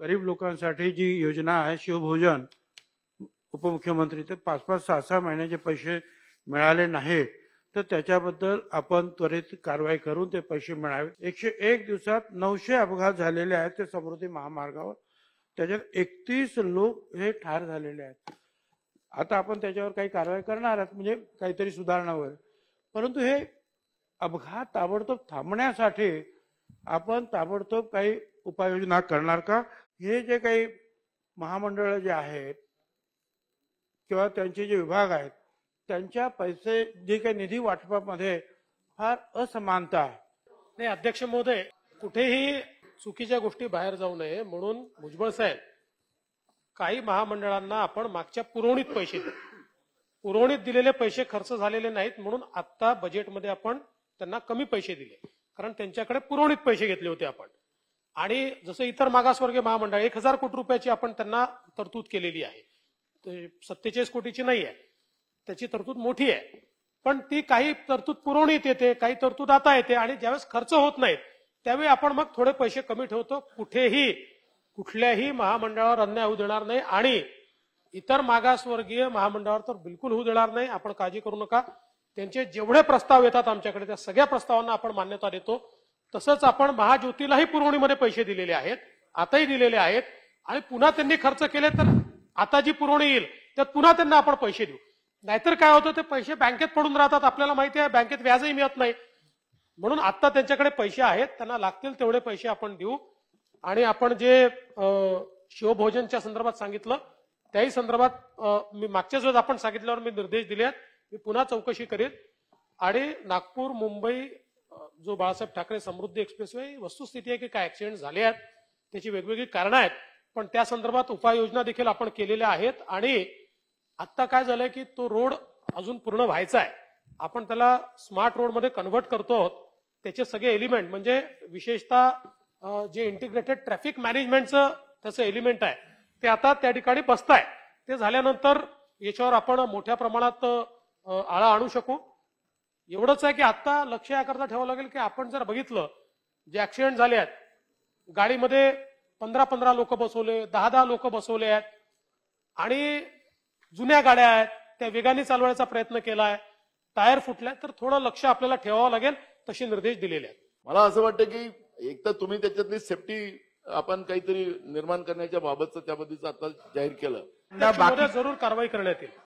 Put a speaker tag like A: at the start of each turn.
A: गरीब लोकांसाठी जी योजना आहे शिवभोजन उपमुख्यमंत्री ते पाच पाच सहा सहा महिन्याचे पैसे मिळाले नाहीत तर त्याच्याबद्दल आपण त्वरित कारवाई करून ते पैसे मिळावे एकशे एक दिवसात नऊशे अपघात झालेले आहेत ते समृद्धी महामार्गावर त्याच्यात एकतीस लोक हे ठार झालेले आहेत आता आपण त्याच्यावर काही कारवाई करणार आहात म्हणजे काहीतरी सुधारणा परंतु हे अपघात ताबडतोब थांबण्यासाठी आपण ताबडतोब काही उपाययोजना करणार का हे जे काही महामंडळ जे आहेत किंवा त्यांचे जे विभाग आहेत त्यांच्या पैसे जे काही निधी वाटपामध्ये फार असमानता आहे
B: नाही अध्यक्ष महोदय कुठेही चुकीच्या गोष्टी बाहेर जाऊ नये म्हणून भुजबळ साहेब काही महामंडळांना आपण मागच्या पुरवणीत पैसे पुरवणीत दिलेले पैसे खर्च झालेले नाहीत म्हणून आता बजेटमध्ये आपण त्यांना कमी पैसे दिले कारण त्यांच्याकडे पुरवणीत पैसे घेतले होते आपण आणि जसं इतर मागासवर्गीय महामंडळ एक हजार कोटी रुपयाची आपण त्यांना तरतूद केलेली आहे सत्तेचाळीस कोटीची नाही आहे त्याची तरतूद मोठी आहे पण ती काही तरतूद पुरवणीत येते काही तरतूद आता येते आणि ज्यावेळेस खर्च होत नाहीत त्यावेळी आपण मग थोडे पैसे कमी ठेवतो कुठेही कुठल्याही महामंडळावर अन्याय होऊ देणार नाही आणि इतर मागासवर्गीय महामंडळावर तर बिलकुल होऊ देणार नाही आपण काळजी करू नका त्यांचे जेवढे प्रस्ताव येतात आमच्याकडे त्या सगळ्या प्रस्तावांना आपण मान्यता देतो तसंच आपण महाज्योतीलाही पुरवणीमध्ये पैसे दिलेले आहेत आताही दिलेले आहेत आणि पुन्हा त्यांनी खर्च केले तर आता जी पुरवणी येईल त्यात पुन्हा त्यांना आपण पैसे देऊ नाहीतर काय होतं ते पैसे बँकेत पडून राहतात आपल्याला माहिती आहे बँकेत व्याजही मिळत नाही म्हणून आता त्यांच्याकडे पैसे आहेत त्यांना लागतील तेवढे पैसे आपण देऊ आणि आपण जे शिवभोजनच्या संदर्भात सांगितलं त्याही संदर्भात मी मागच्याच वेळेस आपण सांगितल्यावर मी निर्देश दिले आहेत मी पुन्हा चौकशी करेन आणि नागपूर मुंबई जो बाळासाहेब ठाकरे समृद्धी एक्सप्रेस वे वस्तुस्थिती आहे की काय ऍक्सिडेंट झाले आहेत त्याची वेगवेगळी कारणं आहेत पण त्या संदर्भात उपाययोजना देखील आपण केलेल्या आहेत आणि आत्ता काय झालंय की तो रोड अजून पूर्ण व्हायचा आहे आपण त्याला स्मार्ट रोडमध्ये कन्व्हर्ट करतो आहोत त्याचे सगळे एलिमेंट म्हणजे विशेषतः जे इंटिग्रेटेड ट्रॅफिक मॅनेजमेंटचं त्याचं एलिमेंट आहे ते आता त्या ठिकाणी बसत आहे ते झाल्यानंतर याच्यावर आपण मोठ्या प्रमाणात आळा आणू शकू एवढंच आहे की आता लक्ष याकरता ठेवावं लागेल की आपण जर बघितलं जे ॲक्सिडेंट झाले आहेत गाडीमध्ये पंधरा पंधरा लोक बसवले दहा दहा लोक बसवले आहेत आणि जुन्या गाड्या आहेत त्या वेगाने चालवण्याचा प्रयत्न केला आहे टायर फुटल्या तर थोडं लक्ष आपल्याला ठेवावं लागेल तसे निर्देश दिलेले आहेत मला असं वाटतं की एक तर तुम्ही त्याच्यातली सेफ्टी आपण काहीतरी निर्माण करण्याच्या बाबतचं त्याबद्दलचं आता जाहीर
A: केलं
B: जरूर कारवाई करण्यात येईल